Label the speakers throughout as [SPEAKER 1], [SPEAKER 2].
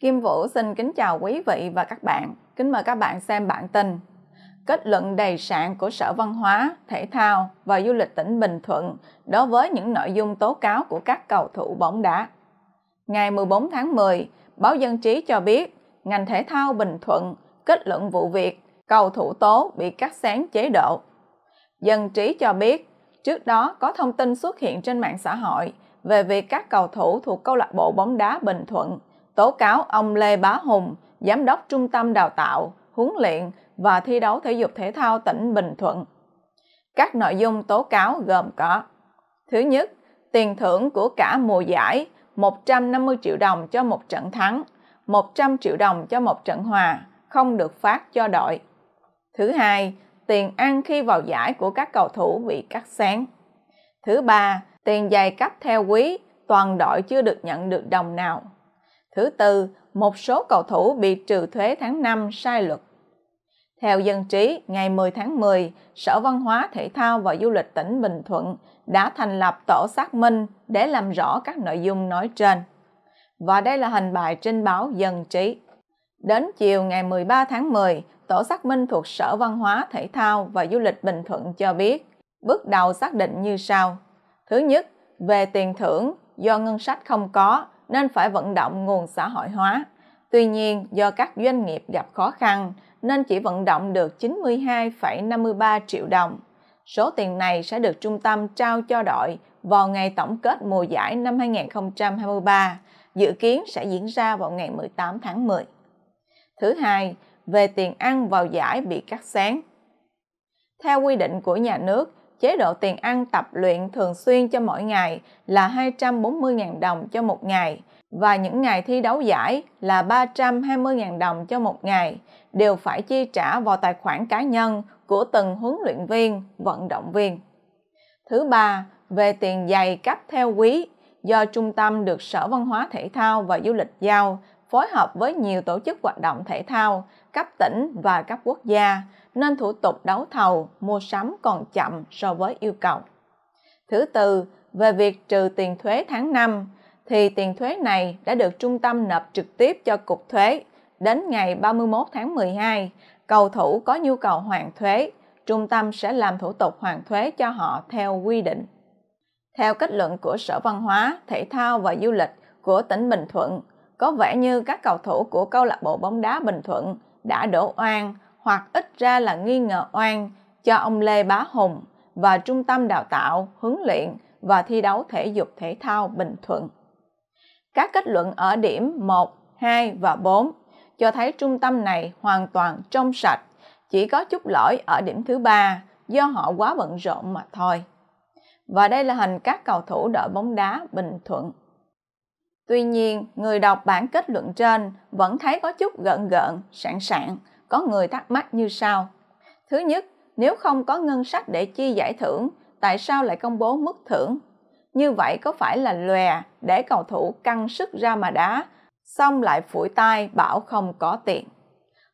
[SPEAKER 1] Kim Vũ xin kính chào quý vị và các bạn. Kính mời các bạn xem bản tin. Kết luận đầy sạn của Sở Văn hóa, Thể thao và Du lịch tỉnh Bình Thuận đối với những nội dung tố cáo của các cầu thủ bóng đá. Ngày 14 tháng 10, báo Dân Trí cho biết ngành thể thao Bình Thuận kết luận vụ việc cầu thủ tố bị cắt sáng chế độ. Dân Trí cho biết trước đó có thông tin xuất hiện trên mạng xã hội về việc các cầu thủ thuộc câu lạc bộ bóng đá Bình Thuận tố cáo ông Lê Bá Hùng, Giám đốc Trung tâm Đào tạo, Huấn luyện và Thi đấu Thể dục Thể thao tỉnh Bình Thuận. Các nội dung tố cáo gồm có Thứ nhất, tiền thưởng của cả mùa giải 150 triệu đồng cho một trận thắng, 100 triệu đồng cho một trận hòa, không được phát cho đội. Thứ hai, tiền ăn khi vào giải của các cầu thủ bị cắt sáng Thứ ba, tiền giày cấp theo quý, toàn đội chưa được nhận được đồng nào. Thứ tư, một số cầu thủ bị trừ thuế tháng 5 sai luật. Theo dân trí, ngày 10 tháng 10, Sở Văn hóa, Thể thao và Du lịch tỉnh Bình Thuận đã thành lập tổ xác minh để làm rõ các nội dung nói trên. Và đây là hình bài trên báo Dân trí. Đến chiều ngày 13 tháng 10, tổ xác minh thuộc Sở Văn hóa, Thể thao và Du lịch Bình Thuận cho biết, bước đầu xác định như sau. Thứ nhất, về tiền thưởng do ngân sách không có nên phải vận động nguồn xã hội hóa. Tuy nhiên, do các doanh nghiệp gặp khó khăn nên chỉ vận động được 92,53 triệu đồng. Số tiền này sẽ được trung tâm trao cho đội vào ngày tổng kết mùa giải năm 2023, dự kiến sẽ diễn ra vào ngày 18 tháng 10. Thứ hai, về tiền ăn vào giải bị cắt sáng. Theo quy định của nhà nước, chế độ tiền ăn tập luyện thường xuyên cho mỗi ngày là 240.000 đồng cho một ngày và những ngày thi đấu giải là 320.000 đồng cho một ngày đều phải chi trả vào tài khoản cá nhân của từng huấn luyện viên, vận động viên. Thứ ba, về tiền giày cấp theo quý do trung tâm được Sở Văn hóa Thể thao và Du lịch giao phối hợp với nhiều tổ chức hoạt động thể thao cấp tỉnh và cấp quốc gia nên thủ tục đấu thầu, mua sắm còn chậm so với yêu cầu. Thứ tư, về việc trừ tiền thuế tháng 5, thì tiền thuế này đã được trung tâm nộp trực tiếp cho Cục Thuế. Đến ngày 31 tháng 12, cầu thủ có nhu cầu hoàn thuế, trung tâm sẽ làm thủ tục hoàn thuế cho họ theo quy định. Theo kết luận của Sở Văn hóa, Thể thao và Du lịch của tỉnh Bình Thuận, có vẻ như các cầu thủ của câu lạc bộ bóng đá Bình Thuận đã đổ oan hoặc ít ra là nghi ngờ oan cho ông Lê Bá Hùng và Trung tâm Đào tạo, Huấn luyện và Thi đấu Thể dục Thể thao Bình Thuận. Các kết luận ở điểm 1, 2 và 4 cho thấy trung tâm này hoàn toàn trong sạch, chỉ có chút lỗi ở điểm thứ ba do họ quá bận rộn mà thôi. Và đây là hình các cầu thủ đội bóng đá Bình Thuận. Tuy nhiên, người đọc bản kết luận trên vẫn thấy có chút gợn gợn, sẵn sàng có người thắc mắc như sau thứ nhất nếu không có ngân sách để chi giải thưởng tại sao lại công bố mức thưởng như vậy có phải là lòe để cầu thủ căng sức ra mà đá xong lại phủi tai bảo không có tiền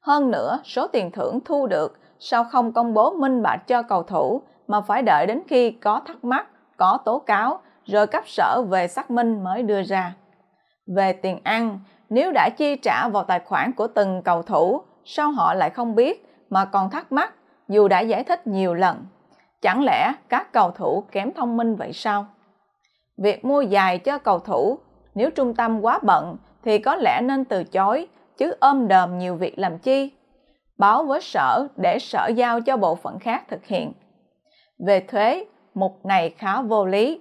[SPEAKER 1] hơn nữa số tiền thưởng thu được sao không công bố minh bạch cho cầu thủ mà phải đợi đến khi có thắc mắc có tố cáo rồi cấp sở về xác minh mới đưa ra về tiền ăn nếu đã chi trả vào tài khoản của từng cầu thủ sao họ lại không biết mà còn thắc mắc dù đã giải thích nhiều lần chẳng lẽ các cầu thủ kém thông minh vậy sao việc mua giày cho cầu thủ nếu trung tâm quá bận thì có lẽ nên từ chối chứ ôm đờm nhiều việc làm chi báo với sở để sở giao cho bộ phận khác thực hiện về thuế mục này khá vô lý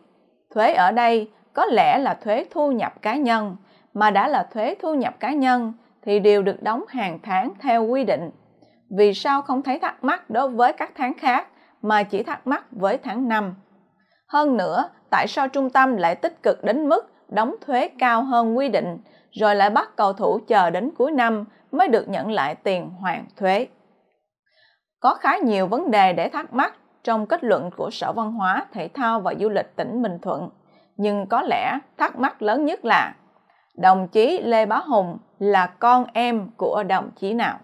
[SPEAKER 1] thuế ở đây có lẽ là thuế thu nhập cá nhân mà đã là thuế thu nhập cá nhân thì đều được đóng hàng tháng theo quy định. Vì sao không thấy thắc mắc đối với các tháng khác mà chỉ thắc mắc với tháng 5? Hơn nữa, tại sao trung tâm lại tích cực đến mức đóng thuế cao hơn quy định, rồi lại bắt cầu thủ chờ đến cuối năm mới được nhận lại tiền hoàn thuế? Có khá nhiều vấn đề để thắc mắc trong kết luận của Sở Văn hóa, Thể thao và Du lịch tỉnh Bình Thuận, nhưng có lẽ thắc mắc lớn nhất là đồng chí Lê Bá Hùng là con em của đồng chí nào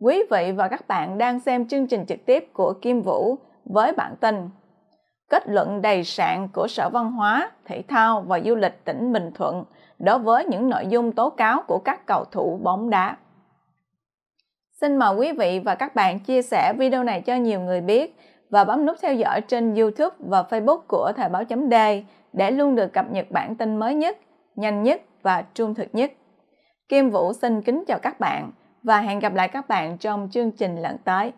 [SPEAKER 1] quý vị và các bạn đang xem chương trình trực tiếp của kim vũ với bản tin kết luận đầy sạn của sở văn hóa thể thao và du lịch tỉnh bình thuận đối với những nội dung tố cáo của các cầu thủ bóng đá xin mời quý vị và các bạn chia sẻ video này cho nhiều người biết và bấm nút theo dõi trên youtube và facebook của thời báo chấm d để luôn được cập nhật bản tin mới nhất nhanh nhất và trung thực nhất. Kim Vũ xin kính chào các bạn và hẹn gặp lại các bạn trong chương trình lần tới.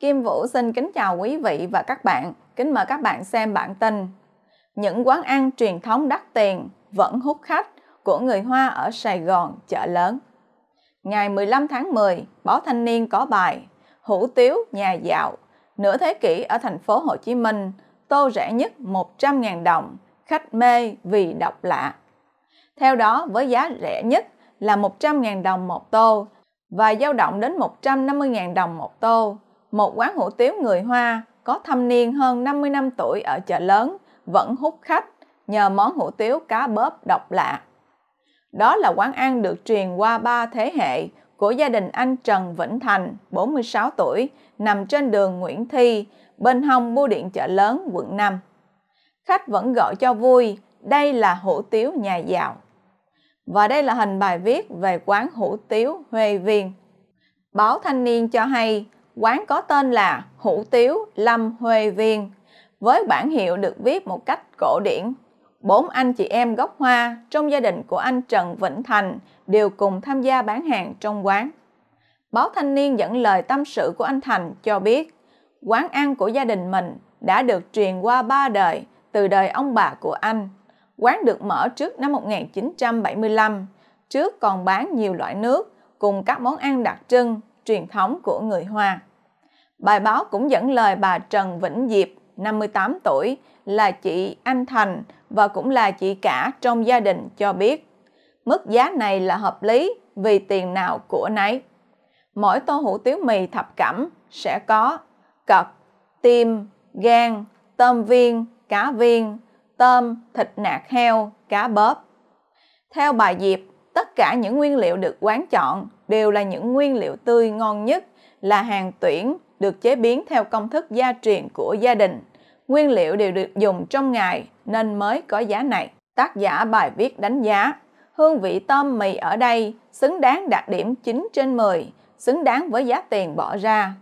[SPEAKER 1] Kim Vũ xin kính chào quý vị và các bạn. Kính mời các bạn xem bản tin. Những quán ăn truyền thống đắt tiền vẫn hút khách của người Hoa ở Sài Gòn chợ lớn. Ngày 15 tháng 10, báo Thanh niên có bài Hủ tiếu nhà dạo, nửa thế kỷ ở thành phố Hồ Chí Minh, tô rẻ nhất 100.000 đồng, khách mê vì độc lạ. Theo đó, với giá rẻ nhất là 100.000 đồng một tô và dao động đến 150.000 đồng một tô, một quán hủ tiếu người Hoa có thâm niên hơn 50 năm tuổi ở chợ lớn vẫn hút khách nhờ món hủ tiếu cá bóp độc lạ. Đó là quán ăn được truyền qua ba thế hệ của gia đình anh Trần Vĩnh Thành, 46 tuổi, nằm trên đường Nguyễn Thi, bên hông bưu điện chợ lớn, quận 5 khách vẫn gọi cho vui, đây là hủ tiếu nhà giàu. Và đây là hình bài viết về quán hủ tiếu Huê Viên. Báo Thanh niên cho hay, quán có tên là Hủ tiếu Lâm Huê Viên, với bản hiệu được viết một cách cổ điển. Bốn anh chị em gốc Hoa trong gia đình của anh Trần Vĩnh Thành đều cùng tham gia bán hàng trong quán. Báo Thanh niên dẫn lời tâm sự của anh Thành cho biết, quán ăn của gia đình mình đã được truyền qua ba đời từ đời ông bà của anh. Quán được mở trước năm 1975, trước còn bán nhiều loại nước cùng các món ăn đặc trưng, truyền thống của người Hoa. Bài báo cũng dẫn lời bà Trần Vĩnh Diệp, 58 tuổi, là chị Anh Thành và cũng là chị cả trong gia đình cho biết. Mức giá này là hợp lý vì tiền nào của nấy. Mỗi tô hủ tiếu mì thập cẩm sẽ có cật, tim, gan, tôm viên, cá viên, tôm, thịt nạc heo, cá bóp. Theo bà Diệp, tất cả những nguyên liệu được quán chọn đều là những nguyên liệu tươi ngon nhất, là hàng tuyển, được chế biến theo công thức gia truyền của gia đình. Nguyên liệu đều được dùng trong ngày nên mới có giá này. Tác giả bài viết đánh giá, hương vị tôm mì ở đây xứng đáng đạt điểm 9 trên 10, xứng đáng với giá tiền bỏ ra.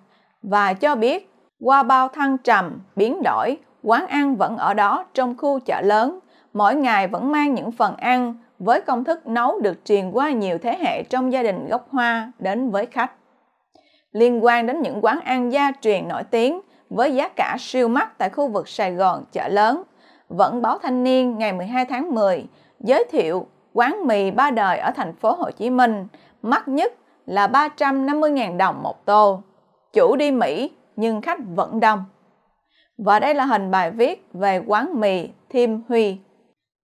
[SPEAKER 1] Và cho biết, qua bao thăng trầm, biến đổi, quán ăn vẫn ở đó trong khu chợ lớn, mỗi ngày vẫn mang những phần ăn với công thức nấu được truyền qua nhiều thế hệ trong gia đình gốc Hoa đến với khách. Liên quan đến những quán ăn gia truyền nổi tiếng với giá cả siêu mắc tại khu vực Sài Gòn chợ lớn, vẫn báo Thanh niên ngày 12 tháng 10 giới thiệu quán mì ba đời ở thành phố Hồ Chí Minh mắc nhất là 350.000 đồng một tô. Chủ đi Mỹ nhưng khách vẫn đông. Và đây là hình bài viết về quán mì Thiêm Huy.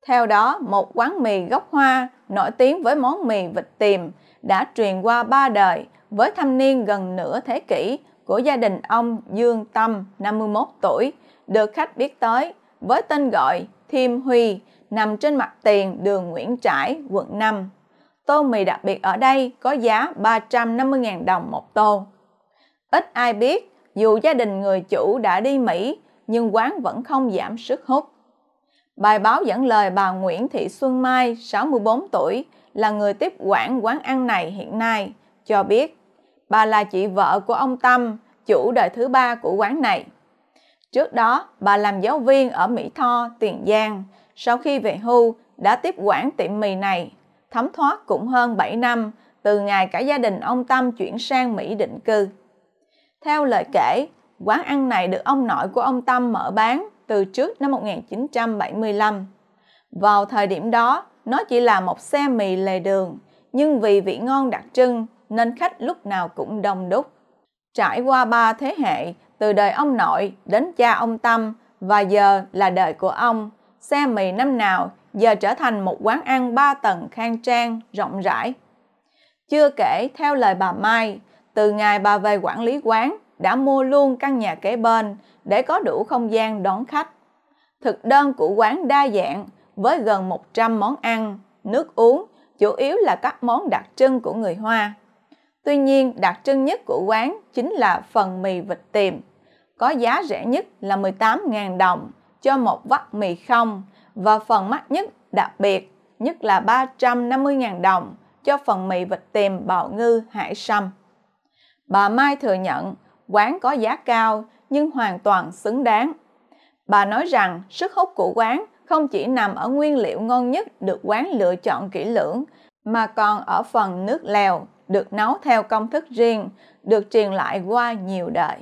[SPEAKER 1] Theo đó, một quán mì gốc Hoa nổi tiếng với món mì vịt tiềm đã truyền qua ba đời với thâm niên gần nửa thế kỷ của gia đình ông Dương Tâm, 51 tuổi, được khách biết tới với tên gọi Thiêm Huy, nằm trên mặt tiền đường Nguyễn Trãi, quận 5. Tô mì đặc biệt ở đây có giá 350.000 đồng một tô. Ít ai biết, dù gia đình người chủ đã đi Mỹ, nhưng quán vẫn không giảm sức hút. Bài báo dẫn lời bà Nguyễn Thị Xuân Mai, 64 tuổi, là người tiếp quản quán ăn này hiện nay, cho biết bà là chị vợ của ông Tâm, chủ đời thứ ba của quán này. Trước đó, bà làm giáo viên ở Mỹ Tho, Tiền Giang. Sau khi về hưu, đã tiếp quản tiệm mì này, thấm thoát cũng hơn 7 năm, từ ngày cả gia đình ông Tâm chuyển sang Mỹ định cư. Theo lời kể, quán ăn này được ông nội của ông Tâm mở bán từ trước năm 1975. Vào thời điểm đó, nó chỉ là một xe mì lề đường, nhưng vì vị ngon đặc trưng nên khách lúc nào cũng đông đúc. Trải qua ba thế hệ, từ đời ông nội đến cha ông Tâm và giờ là đời của ông, xe mì năm nào giờ trở thành một quán ăn ba tầng khang trang, rộng rãi. Chưa kể, theo lời bà Mai, từ ngày bà về quản lý quán đã mua luôn căn nhà kế bên để có đủ không gian đón khách. Thực đơn của quán đa dạng với gần 100 món ăn, nước uống, chủ yếu là các món đặc trưng của người Hoa. Tuy nhiên, đặc trưng nhất của quán chính là phần mì vịt tiềm, có giá rẻ nhất là 18.000 đồng cho một vắt mì không và phần mắc nhất đặc biệt nhất là 350.000 đồng cho phần mì vịt tiềm bạo ngư hải sâm. Bà Mai thừa nhận quán có giá cao nhưng hoàn toàn xứng đáng. Bà nói rằng sức hút của quán không chỉ nằm ở nguyên liệu ngon nhất được quán lựa chọn kỹ lưỡng, mà còn ở phần nước lèo được nấu theo công thức riêng, được truyền lại qua nhiều đời.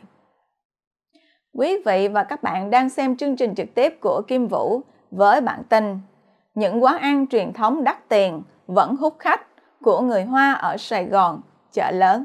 [SPEAKER 1] Quý vị và các bạn đang xem chương trình trực tiếp của Kim Vũ với bản tin Những quán ăn truyền thống đắt tiền vẫn hút khách của người Hoa ở Sài Gòn, chợ lớn.